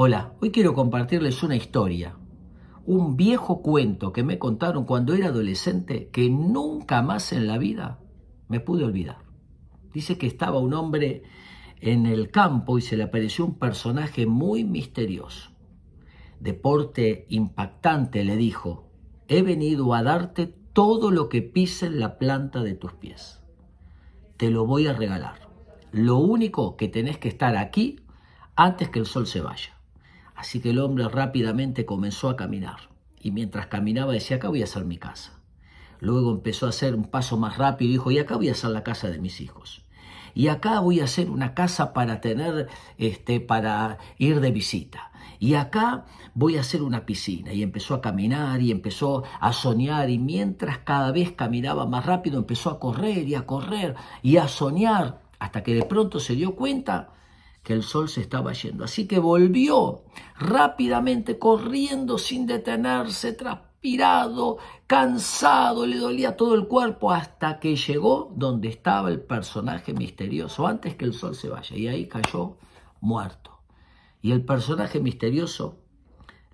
Hola, hoy quiero compartirles una historia, un viejo cuento que me contaron cuando era adolescente que nunca más en la vida me pude olvidar. Dice que estaba un hombre en el campo y se le apareció un personaje muy misterioso. De porte impactante le dijo, he venido a darte todo lo que pise en la planta de tus pies. Te lo voy a regalar. Lo único que tenés que estar aquí antes que el sol se vaya. Así que el hombre rápidamente comenzó a caminar y mientras caminaba decía, acá voy a hacer mi casa. Luego empezó a hacer un paso más rápido y dijo, y acá voy a hacer la casa de mis hijos. Y acá voy a hacer una casa para tener, este, para ir de visita. Y acá voy a hacer una piscina. Y empezó a caminar y empezó a soñar. Y mientras cada vez caminaba más rápido, empezó a correr y a correr y a soñar. Hasta que de pronto se dio cuenta que el sol se estaba yendo. Así que volvió rápidamente, corriendo sin detenerse, transpirado, cansado, le dolía todo el cuerpo, hasta que llegó donde estaba el personaje misterioso, antes que el sol se vaya. Y ahí cayó muerto. Y el personaje misterioso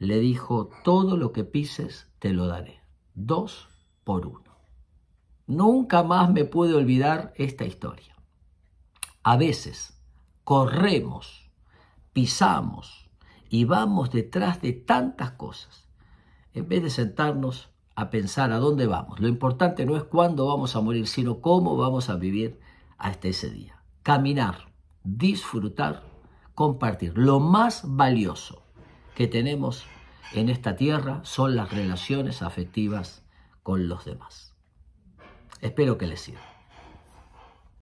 le dijo, todo lo que pises te lo daré, dos por uno. Nunca más me puede olvidar esta historia. A veces corremos, pisamos y vamos detrás de tantas cosas, en vez de sentarnos a pensar a dónde vamos. Lo importante no es cuándo vamos a morir, sino cómo vamos a vivir hasta ese día. Caminar, disfrutar, compartir. Lo más valioso que tenemos en esta tierra son las relaciones afectivas con los demás. Espero que les sirva.